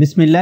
बिसमीम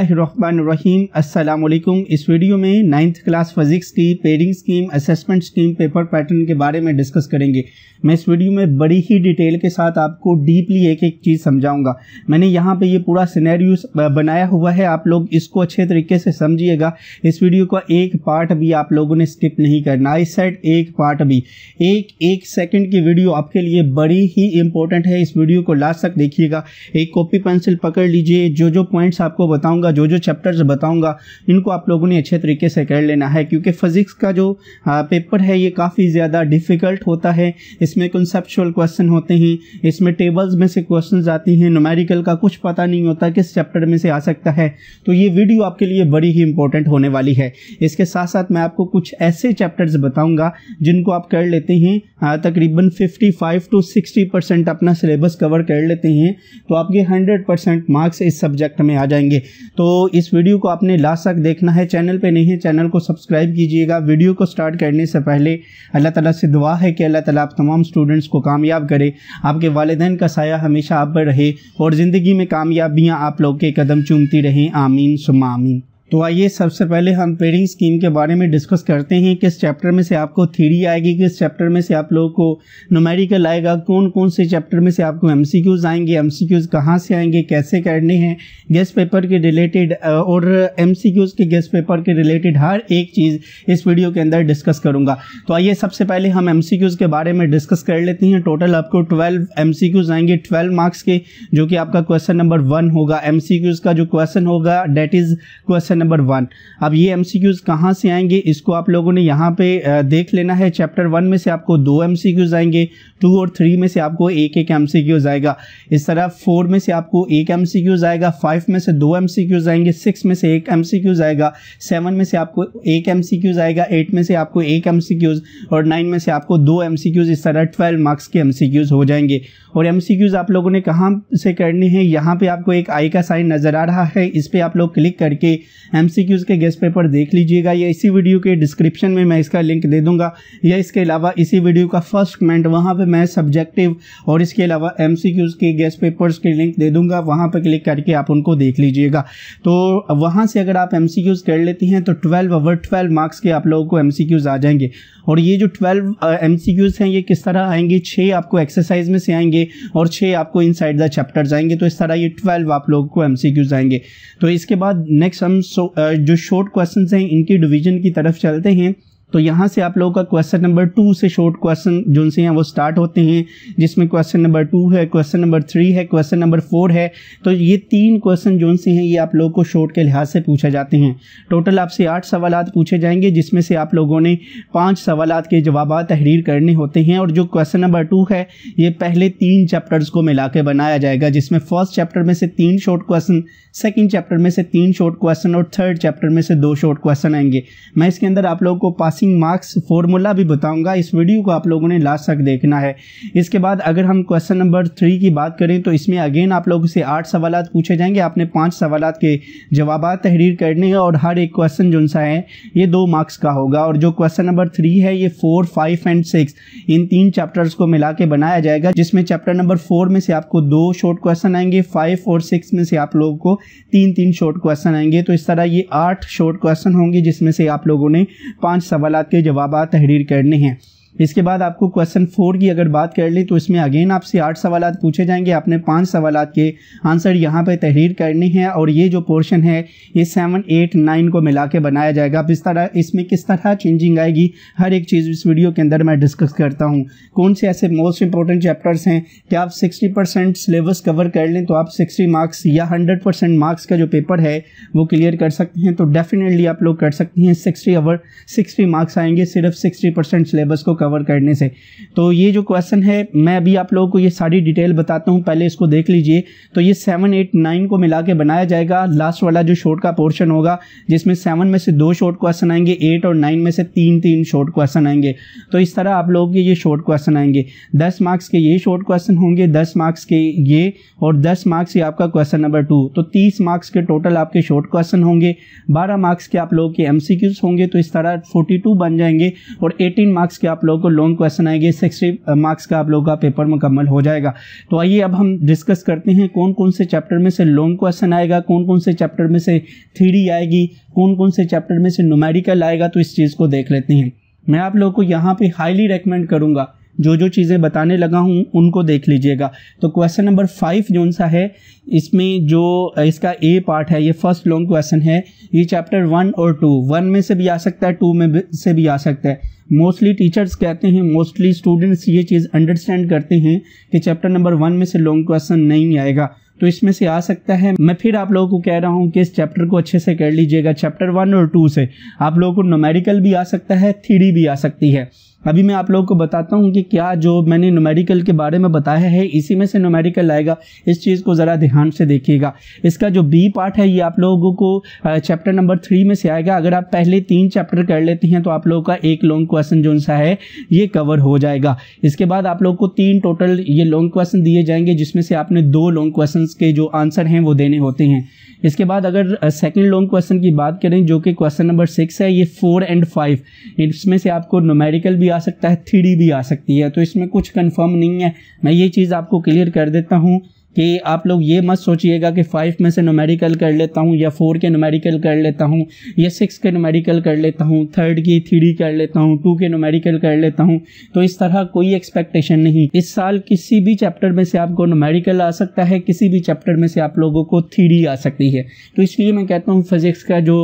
असलकुम इस वीडियो में नाइन्थ क्लास फिज़िक्स की pairing scheme assessment scheme paper pattern के बारे में डिस्कस करेंगे मैं इस वीडियो में बड़ी ही डिटेल के साथ आपको डीपली एक एक चीज़ समझाऊंगा मैंने यहाँ पे ये पूरा सिनेरियो बनाया हुआ है आप लोग इसको अच्छे तरीके से समझिएगा इस वीडियो का एक पार्ट भी आप लोगों ने स्किप नहीं करना आई साइड एक पार्ट भी एक एक सेकेंड की वीडियो आपके लिए बड़ी ही इंपॉर्टेंट है इस वीडियो को लास्ट तक देखिएगा एक कॉपी पेंसिल पकड़ लीजिए जो जो पॉइंट्स आपको बताऊंगा जो जो चैप्टर्स बताऊंगा इनको आप लोगों ने अच्छे तरीके से कर लेना है क्योंकि फ़िज़िक्स का जो पेपर है ये काफ़ी ज़्यादा डिफ़िकल्ट होता है इसमें कंसेप्चुअल क्वेश्चन होते हैं इसमें टेबल्स में से क्वेश्चन आती हैं नोमेरिकल का कुछ पता नहीं होता किस चैप्टर में से आ सकता है तो ये वीडियो आपके लिए बड़ी ही इंपॉर्टेंट होने वाली है इसके साथ साथ मैं आपको कुछ ऐसे चैप्टर्स बताऊंगा जिनको आप कर लेते हैं तकरीबन फिफ्टी टू सिक्सटी परसेंट अपना सिलेबस कवर कर लेते हैं तो आपके हंड्रेड परसेंट मार्क्स इस सब्जेक्ट में आ जाएंगे करेंगे तो इस वीडियो को आपने लास्ट तक देखना है चैनल पे नहीं है चैनल को सब्सक्राइब कीजिएगा वीडियो को स्टार्ट करने से पहले अल्लाह ताला से दुआ है कि अल्लाह ताला आप तमाम स्टूडेंट्स को कामयाब करे आपके वालदेन का साया हमेशा आप पर रहे और ज़िंदगी में कामयाबियाँ आप लोग के कदम चूमती रहें आमीन सुमा आमीन तो आइए सबसे पहले हम पेडिंग स्कीम के बारे में डिस्कस करते हैं किस चैप्टर में से आपको थीरी आएगी किस चैप्टर में से आप लोगों को नोमेरिकल आएगा कौन कौन से चैप्टर में से आपको एम आएंगे एम कहाँ से आएंगे कैसे करने हैं गेस्ट पेपर के रिलेटेड और एम के गेस्ट पेपर के रिलेटेड हर एक चीज़ इस वीडियो के अंदर डिस्कस करूँगा तो आइए सबसे पहले हम एम के बारे में डिस्कस कर लेते हैं टोटल आपको ट्वेल्व एम आएंगे ट्वेल्व मार्क्स के जो कि आपका क्वेश्चन नंबर वन होगा एम का जो क्वेश्चन होगा that is question question number one अब ये एम सी क्यूज़ कहाँ से आएंगे इसको आप लोगों ने यहाँ पे देख लेना है चैप्टर वन में से आपको दो एम सी क्यूज़ आएंगे टू और थ्री में से आपको एक एक एम सी क्यूज़ आएगा इस तरह फोर में से आपको एक एम सी क्यूज़ आएगा फाइव में से दो एम सी क्यूज़ आएंगे सिक्स में से एक एम सी क्यूज़ आएगा सेवन में से आपको एक एम सी क्यूज़ आएगा एट में से आपको एक एम सी क्यूज़ और नाइन में से आपको दो एम सी क्यूज़ इस तरह ट्वेल्व मार्क्स के एम सी क्यूज़ हो जाएंगे और एम सी क्यूज़ आप लोगों ने कहाँ से करने हैं यहाँ पे आपको एक आई का साइन नज़र आ रहा है इस पर आप लोग क्लिक करके एम के गेस्ट पेपर देख लीजिएगा या इसी वीडियो के डिस्क्रिप्शन में मैं इसका लिंक दे दूंगा या इसके अलावा इसी वीडियो का फर्स्ट कमेंट वहाँ पर मैं सब्जेक्टिव और इसके अलावा एम के गेस्ट पेपर्स के लिंक दे दूंगा वहाँ पर क्लिक करके आप उनको देख लीजिएगा तो वहाँ से अगर आप एम कर लेती हैं तो ट्वेल्व ओवर ट्वेल्व मार्क्स के आप लोगों को एम आ जाएंगे और ये जो ट्वेल्व एम हैं ये किस तरह आएंगे छः आपको एक्सरसाइज में से आएंगे और छः आपको इन साइड द चैप्टर्स आएंगे तो इस तरह ये ट्वेल्व आप लोगों को एम आएंगे तो इसके बाद नेक्स्ट हम सो uh, जो शॉर्ट क्वेश्चन हैं इनके डिवीजन की तरफ चलते हैं तो यहाँ से आप लोगों का क्वेश्चन नंबर टू से शॉर्ट क्वेश्चन जो से हैं वो स्टार्ट होते हैं जिसमें क्वेश्चन नंबर टू है क्वेश्चन नंबर थ्री है क्वेश्चन नंबर फोर है तो ये तीन क्वेश्चन जो से हैं ये आप लोगों को शॉर्ट के लिहाज से पूछे जाते हैं टोटल आपसे आठ सवाल पूछे जाएंगे जिसमें से आप लोगों ने पाँच सवाल के जवाब तहरीर करने होते हैं और जो क्वेश्चन नंबर टू है ये पहले तीन चैप्टर्स को मिला के बनाया जाएगा जिसमें फर्स्ट चैप्टर में से तीन शॉर्ट क्वेश्चन सेकेंड चैप्टर में से तीन शॉर्ट क्वेश्चन और थर्ड चैप्टर में से दो शॉर्ट क्वेश्चन आएंगे मैं इसके अंदर आप लोगों को पास पासिंग मार्क्स फॉर्मूला भी बताऊंगा इस वीडियो को आप लोगों ने लास्ट तक देखना है इसके बाद अगर हम क्वेश्चन नंबर थ्री की बात करें तो इसमें अगेन आप लोगों से आठ सवाल पूछे जाएंगे आपने पाँच सवाल के जवाब तहरीर करने हैं और हर एक क्वेश्चन जो सा है ये दो मार्क्स का होगा और जो क्वेश्चन नंबर थ्री है ये फोर फाइव एंड सिक्स इन तीन चैप्टर्स को मिला के बनाया जाएगा जिसमें चैप्टर नंबर फोर में से आपको दो शॉर्ट क्वेश्चन आएंगे फाइव और सिक्स में से आप लोगों को तीन तीन शॉर्ट क्वेश्चन आएंगे तो इस तरह ये आठ शॉर्ट क्वेश्चन होंगे जिसमें से आप लोगों ने पांच सवाल सवाल के जवाब तहरीर करने हैं इसके बाद आपको क्वेश्चन फोर की अगर बात कर लें तो इसमें अगेन आपसे आठ सवाल पूछे जाएंगे आपने पाँच सवाल के आंसर यहाँ पर तहरीर करने हैं और ये जो पोर्शन है ये सेवन एट नाइन को मिला के बनाया जाएगा अब इस तरह इसमें किस तरह चेंजिंग आएगी हर एक चीज़ इस वीडियो के अंदर मैं डिस्कस करता हूँ कौन से ऐसे मोस्ट इंपॉर्टेंट चैप्टर्स हैं कि आप सिक्सटी परसेंट सिलेबस कवर कर लें तो आप सिक्सटी मार्क्स या हंड्रेड परसेंट मार्क्स का जो पेपर है वो क्लियर कर सकते हैं तो डेफिनेटली आप लोग कर सकते हैं सिक्सटी अवर सिक्सटी मार्क्स आएंगे सिर्फ सिक्सटी परसेंट सिलेबस को कवर करने से तो ये जो क्वेश्चन है मैं अभी आप लोगों को ये सारी डिटेल बताता हूँ पहले इसको देख लीजिए तो ये सेवन एट नाइन को मिला के बनाया जाएगा लास्ट वाला जो शॉर्ट का पोर्शन होगा जिसमें सेवन में से दो शॉर्ट क्वेश्चन आएंगे एट और नाइन में से तीन तीन शॉर्ट क्वेश्चन आएंगे तो इस तरह आप लोगों के ये शॉर्ट क्वेश्चन आएंगे दस मार्क्स के ये शॉर्ट क्वेश्चन होंगे दस मार्क्स के ये और दस मार्क्स ये आपका क्वेश्चन नंबर टू तो तीस मार्क्स के टोटल आपके शॉर्ट क्वेश्चन होंगे बारह मार्क्स के आप लोगों के एम होंगे तो इस तरह फोर्टी बन जाएंगे और एटीन मार्क्स के आप लोगों को लॉन्ग क्वेश्चन आएंगे सिक्सटी मार्क्स uh, का आप लोगों का पेपर मुकम्मल हो जाएगा तो आइए अब हम डिस्कस करते हैं कौन कौन से चैप्टर में से लॉन्ग क्वेश्चन आएगा कौन कौन से चैप्टर में से थ्री आएगी कौन कौन से चैप्टर में से नुमेरिकल आएगा तो इस चीज़ को देख लेते हैं मैं आप लोगों को यहाँ पे हाईली रेकमेंड करूँगा जो जो चीज़ें बताने लगा हूँ उनको देख लीजिएगा तो क्वेश्चन नंबर फाइव जौन सा है इसमें जो इसका ए पार्ट है ये फर्स्ट लॉन्ग क्वेश्चन है ये चैप्टर वन और टू वन में से भी आ सकता है टू में भी, से भी आ सकता है मोस्टली टीचर्स कहते हैं मोस्टली स्टूडेंट्स ये चीज़ अंडरस्टैंड करते हैं कि चैप्टर नंबर वन में से लॉन्ग क्वेश्चन नहीं आएगा तो इसमें से आ सकता है मैं फिर आप लोगों को कह रहा हूँ कि इस चैप्टर को अच्छे से कर लीजिएगा चैप्टर वन और टू से आप लोगों को नोमेरिकल भी आ सकता है थ्री भी आ सकती है अभी मैं आप लोगों को बताता हूँ कि क्या जो मैंने नोमेरिकल के बारे में बताया है इसी में से नोमेरिकल आएगा इस चीज़ को ज़रा ध्यान से देखिएगा इसका जो बी पार्ट है ये आप लोगों को चैप्टर नंबर थ्री में से आएगा अगर आप पहले तीन चैप्टर कर लेते हैं तो आप लोगों का एक लॉन्ग क्वेश्चन जो सा है ये कवर हो जाएगा इसके बाद आप लोग को तीन टोटल ये लॉन्ग क्वेश्चन दिए जाएंगे जिसमें से आपने दो लॉन्ग क्वेश्चन के जो आंसर हैं वो देने होते हैं इसके बाद अगर सेकेंड लॉन्ग क्वेश्चन की बात करें जो कि क्वेश्चन नंबर सिक्स है ये फोर एंड फाइव इसमें से आपको नोमेरिकल भी भी आ सकता है थ्री भी आ सकती है तो इसमें कुछ कन्फर्म नहीं है मैं ये चीज़ आपको क्लियर कर देता हूँ कि आप लोग ये मत सोचिएगा कि फ़ाइव में से नोमेरिकल कर लेता हूँ या फोर के नोमेरिकल कर लेता हूँ या सिक्स के नोमेरिकल कर लेता हूँ थर्ड की थ्री कर लेता हूँ टू के नोमेरिकल कर लेता हूँ तो इस तरह कोई एक्सपेक्टेशन नहीं इस साल किसी भी चैप्टर में से आपको नोमेरिकल आ सकता है किसी भी चैप्टर में से आप लोगों को थ्री आ सकती है तो इसलिए मैं कहता हूँ फिज़िक्स का जो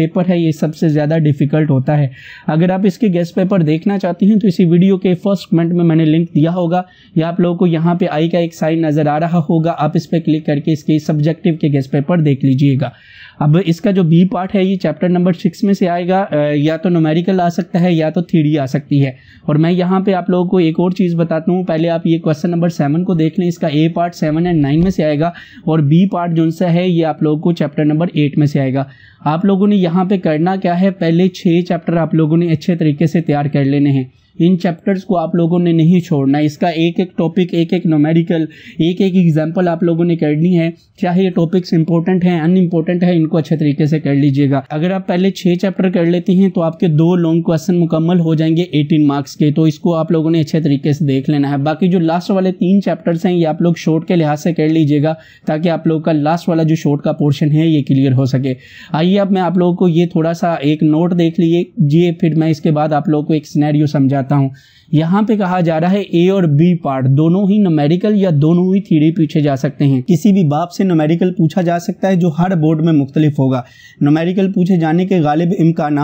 पेपर है ये सबसे ज़्यादा डिफ़िकल्ट होता है अगर आप इसके गेस्ट पेपर देखना चाहती हैं तो इसी वीडियो के फर्स्ट कमेंट में मैंने लिंक दिया होगा या आप लोगों को यहाँ पर आई का एक साइन नज़र आ रहा हो होगा आप इस पर क्लिक करके इसके सब्जेक्टिव के गेस्ट पेपर देख लीजिएगा अब इसका जो बी पार्ट है ये चैप्टर नंबर सिक्स में से आएगा या तो नोमेरिकल आ सकता है या तो थ्री आ सकती है और मैं यहाँ पे आप लोगों को एक और चीज़ बताता हूँ पहले आप ये क्वेश्चन नंबर सेवन को देख लें इसका A part seven and nine में से आएगा और बी पार्ट जो सा है ये आप लोगों को चैप्टर नंबर एट में से आएगा आप लोगों ने यहाँ पे करना क्या है पहले छः चैप्टर आप लोगों ने अच्छे तरीके से तैयार कर लेने हैं इन चैप्टर्स को आप लोगों ने नहीं छोड़ना इसका एक एक टॉपिक एक एक नोमेरिकल एक एक एग्जाम्पल आप लोगों ने करनी है चाहे ये टॉपिक्स इंपॉर्टेंट हैं अन इम्पॉर्टेंट है इनको अच्छे तरीके से कर लीजिएगा अगर आप पहले छः चैप्टर कर लेती हैं तो आपके दो लॉन्ग क्वेश्चन मुकम्मल हो जाएंगे एटीन मार्क्स के तो इसको आप लोगों ने अच्छे तरीके से देख लेना है बाकी जो लास्ट वाले तीन चैप्टर्स हैं ये आप लोग शॉर्ट के लिहाज से कर लीजिएगा ताकि आप लोग का लास्ट वाला जो शॉर्ट का पोर्शन है ये क्लियर हो सके आइए अब मैं आप लोगों को ये थोड़ा सा एक नोट देख लीजिए फिर मैं इसके बाद आप लोगों को एक स्नैरियो समझाता बताता हूँ यहाँ पे कहा जा रहा है ए और बी पार्ट दोनों ही नोमेरिकल या दोनों ही थीरी पूछे जा सकते हैं किसी भी बाप से नोमेरिकल पूछा जा सकता है जो हर बोर्ड में मुख्तलिफ होगा नोमेरिकल पूछे जाने के गालिब इम्कान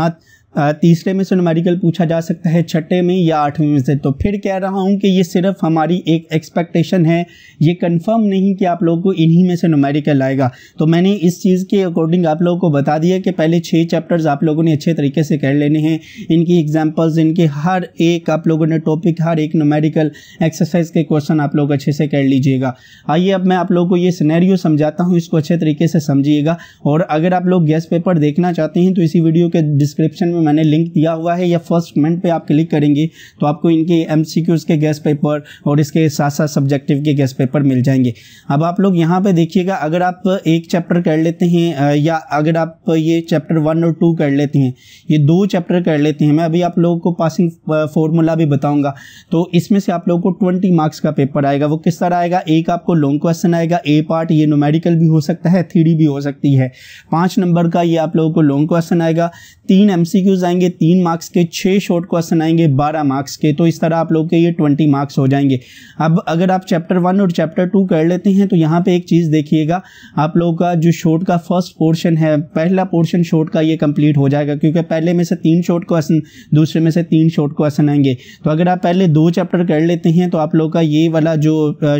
तीसरे में से नुमेरिकल पूछा जा सकता है छठे में या आठवें में से तो फिर कह रहा हूँ कि ये सिर्फ हमारी एक एक्सपेक्टेशन है ये कंफर्म नहीं कि आप लोगों को इन्हीं में से नुमेरिकल आएगा तो मैंने इस चीज़ के अकॉर्डिंग आप लोगों को बता दिया कि पहले छः चैप्टर्स आप लोगों ने अच्छे तरीके से कर लेने हैं इनकी एग्जाम्पल्स इनके हर एक आप लोगों ने टॉपिक हर एक नुमेरिकल एक्सरसाइज के क्वेश्चन आप लोग अच्छे से कर लीजिएगा आइए अब मैं आप लोगों को ये सिनेरियो समझाता हूँ इसको अच्छे तरीके से समझिएगा और अगर आप लोग गैस पेपर देखना चाहते हैं तो इसी वीडियो के डिस्क्रिप्शन में मैंने लिंक दिया हुआ है या फर्स्ट कमेंट पे आप क्लिक करेंगे तो आपको इनके एम के गैस पेपर और इसके साथ साथ सब्जेक्टिव के गैस पेपर मिल जाएंगे अब आप लोग यहाँ पर देखिएगा अगर आप एक चैप्टर कर लेते हैं या अगर आप ये चैप्टर वन और टू कर लेते हैं ये दो चैप्टर कर लेते हैं मैं अभी आप लोगों को पासिंग फॉर्मूला भी बताऊँगा तो इसमें से आप लोगों को ट्वेंटी मार्क्स का पेपर आएगा वो किस तरह आएगा एक आपको लॉन्ग क्वेश्चन आएगा ए पार्ट ये नोमेडिकल भी हो सकता है थ्री भी हो सकती है पाँच नंबर का ये आप लोगों को लॉन्ग क्वेश्चन आएगा तीन एम यूज आएंगे तीन मार्क्स के छः शॉर्ट क्वेश्चन आएंगे बारह मार्क्स के तो इस तरह आप लोग के ये ट्वेंटी मार्क्स हो जाएंगे अब अगर आप चैप्टर वन और चैप्टर टू कर लेते हैं तो यहाँ पे एक चीज़ देखिएगा आप लोग का जो शॉर्ट का फर्स्ट पोर्शन है पहला पोर्शन शॉर्ट का ये कंप्लीट हो जाएगा क्योंकि पहले में से तीन शॉर्ट क्वेश्चन दूसरे में से तीन शॉर्ट क्वेश्चन आएंगे तो अगर आप पहले दो चैप्टर कर लेते हैं तो आप लोग का ये वाला जो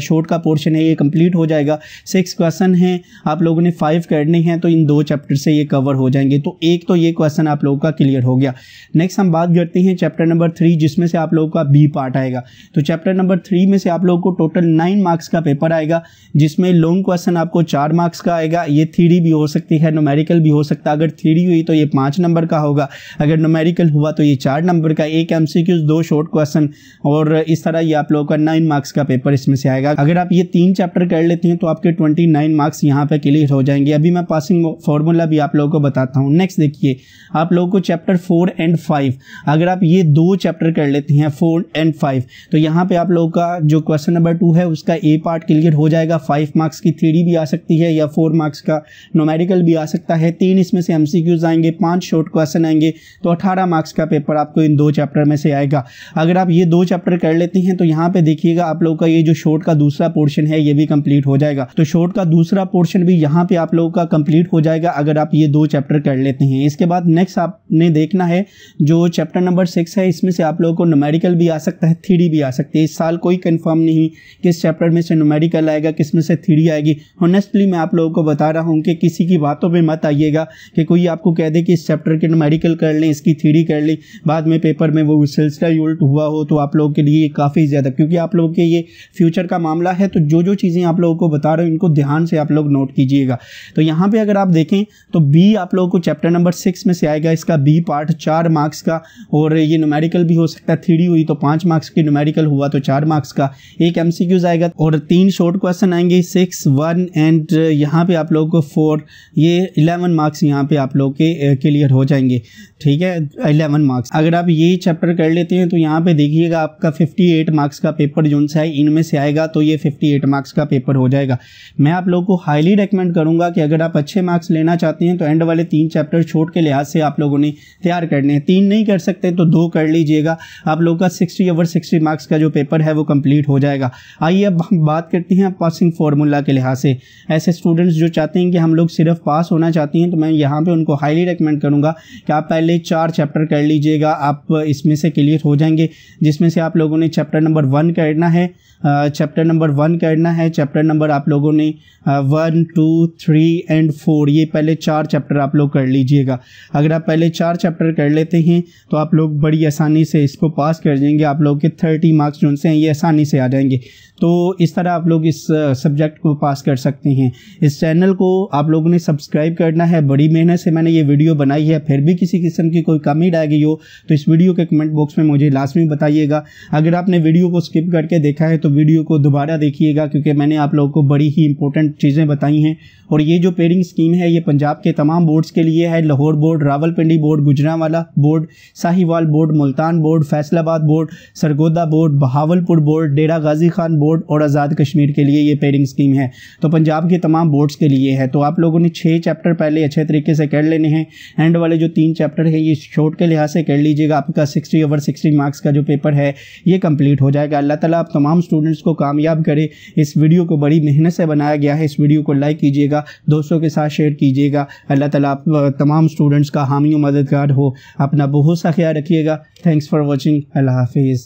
शॉर्ट का पोर्शन है ये कंप्लीट हो जाएगा सिक्स क्वेश्चन हैं आप लोगों ने फाइव करने हैं तो इन दो चैप्टर से ये कवर हो जाएंगे तो एक तो ये क्वेश्चन आप लोगों का क्लियर क्लियर हो गया नेक्स्ट हम बात करते हैं चैप्टर नंबर थ्री जिसमें से आप लोगों का बी पार्ट आएगा तो चैप्टर नंबर थ्री में से आप लोगों को टोटल नाइन मार्क्स का पेपर आएगा जिसमें लॉन्ग क्वेश्चन आपको चार मार्क्स का आएगा ये थ्री भी हो सकती है नोमेरिकल भी हो सकता है अगर थ्री हुई तो ये पाँच नंबर का होगा अगर नोमेरिकल हुआ तो ये चार नंबर का एक एम दो शॉर्ट क्वेश्चन और इस तरह ये आप लोगों का नाइन मार्क्स का पेपर इसमें से आएगा अगर आप ये तीन चैप्टर कर लेते हैं तो आपके ट्वेंटी नाइन मार्क्स यहाँ पर क्लियर हो जाएंगे अभी मैं पासिंग फॉर्मूला भी आप लोगों को बताता हूँ नेक्स्ट देखिए आप लोगों को chapter chapter four and five अगर आप ये दो चैप्टर कर लेते हैं फोर एंड फाइव तो यहाँ पे आप लोगों का जो क्वेश्चन नंबर टू है उसका ए पार्ट क्लियर हो जाएगा फाइव मार्क्स की थ्री भी आ सकती है या फोर मार्क्स का नोमेडिकल भी आ सकता है तीन इसमें से एम आएंगे पाँच शॉर्ट क्वेश्चन आएंगे तो अठारह मार्क्स का पेपर आपको इन दो चैप्टर में से आएगा अगर आप ये दो चैप्टर कर लेते हैं तो यहाँ पे देखिएगा आप लोगों का ये जो शॉर्ट का दूसरा पोर्शन है ये भी कंप्लीट हो जाएगा तो शॉर्ट का दूसरा पोर्शन भी यहाँ पे आप लोगों का कंप्लीट हो जाएगा अगर आप ये दो चैप्टर कर लेते हैं इसके बाद नेक्स्ट आपने देखना है जो चैप्टर नंबर सिक्स है इसमें से आप लोगों को नोमेडिकल भी आ सकता है थीडी भी आ सकती है इस साल कोई कन्फर्म नहीं किस चैप्टर में से नोमेडिकल आएगा किस में से थीडी आएगी ऑनेस्टली मैं आप लोगों को बता रहा हूँ कि किसी की बातों पर मत आइएगा कि कोई आपको कह दे कि इस चैप्टर के नोमेडिकल कर लें इसकी थीडी कर लें बाद में पेपर में वो सिलसिला उल्ट हुआ हो तो आप लोगों के लिए काफ़ी ज़्यादा क्योंकि आप लोगों के ये फ्यूचर का मामला है तो जो जो चीज़ें आप लोगों को बता रहे हो इनको ध्यान से आप लोग नोट कीजिएगा तो यहाँ पर अगर आप देखें तो बी आप लोगों को चैप्टर नंबर सिक्स में से आएगा इसका बी पार्ट चार मार्क्स का और ये न्यूमेरिकल भी हो सकता है थ्री हुई तो पाँच मार्क्स की न्यूमेरिकल हुआ तो चार मार्क्स का एक एम आएगा और तीन शॉर्ट क्वेश्चन आएंगे सिक्स वन एंड यहाँ पे आप लोगों को फोर ये इलेवन मार्क्स यहाँ पे आप लोग के क्लियर हो जाएंगे ठीक है इलेवन मार्क्स अगर आप ये चैप्टर कर लेते हैं तो यहाँ पे देखिएगा आपका एट मार्क्स का पेपर जो सा है इनमें से आएगा तो ये एट मार्क्स का पेपर हो जाएगा मैं आप लोगों को हाईली रिकमेंड करूँगा कि अगर आप अच्छे मार्क्स लेना चाहते हैं तो एंड वाले तीन चैप्टर छोट के लिहाज से आप लोगों ने तैयार करने हैं तीन नहीं कर सकते तो दो कर लीजिएगा आप लोग का सिक्सटी ओवर सिक्सटी मार्क्स का जो पेपर है वो कंप्लीट हो जाएगा आइए अब हम बात करते हैं पासिंग फार्मूला के लिहाज से ऐसे स्टूडेंट्स जो चाहते हैं कि हम लोग सिर्फ पास होना चाहते हैं तो मैं यहाँ पर उनको हाईली रिकमेंड करूँगा कि आप पहले चार चैप्टर कर लीजिएगा आप इसमें से क्लियर हो जाएंगे जिसमें से आप लोगों ने चैप्टर नंबर वन करना है चैप्टर नंबर वन करना है चैप्टर नंबर आप लोगों ने one two three and four ये पहले चार चैप्टर आप लोग कर लीजिएगा अगर आप पहले चार चैप्टर चैप्टर कर लेते हैं तो आप लोग बड़ी आसानी से इसको पास कर जाएंगे आप लोग के थर्टी मार्क्स जो हैं ये आसानी से आ जाएंगे तो इस तरह आप लोग इस सब्जेक्ट को पास कर सकते हैं इस चैनल को आप लोगों ने सब्सक्राइब करना है बड़ी मेहनत से मैंने ये वीडियो बनाई है फिर भी किसी किस्म की कोई कमी रह गई हो तो इस वीडियो के कमेंट बॉक्स में मुझे लाजमी बताइएगा अगर आपने वीडियो को स्किप करके देखा है तो वीडियो को दोबारा देखिएगा क्योंकि मैंने आप लोगों को बड़ी ही इंपॉर्टेंट चीज़ें बताई हैं और ये जो पेरिंग स्कीम है ये पंजाब के तमाम बोर्ड्स के लिए है Lahore board Rawalpindi board Gujrat Gujranwala board Sahiwal board Multan board Faisalabad board Sargodha board Bahawalpur board Dera Ghazi Khan board और आज़ाद कश्मीर के लिए ये पेयरिंग स्कीम है तो पंजाब के तमाम बोर्ड्स के लिए है तो आप लोगों ने छः चैप्टर पहले अच्छे तरीके से कर लेने हैं एंड वाले जो तीन चैप्टर हैं ये शॉर्ट के लिहाज से कर लीजिएगा आपका सिक्सटी ओवर सिक्सटी मार्क्स का जो पेपर है ये कम्प्लीट हो जाएगा अल्लाह ताला आप तमाम स्टूडेंट्स को कामयाब करे इस वीडियो को बड़ी मेहनत से बनाया गया है इस वीडियो को लाइक कीजिएगा दोस्तों के साथ शेयर कीजिएगा अल्लाह ताला आप तमाम स्टूडेंट्स का हामी मददगार हो अपना बहुत सा ख्याल रखिएगा थैंक्स फॉर वॉचिंग अल्लाह हाफिज़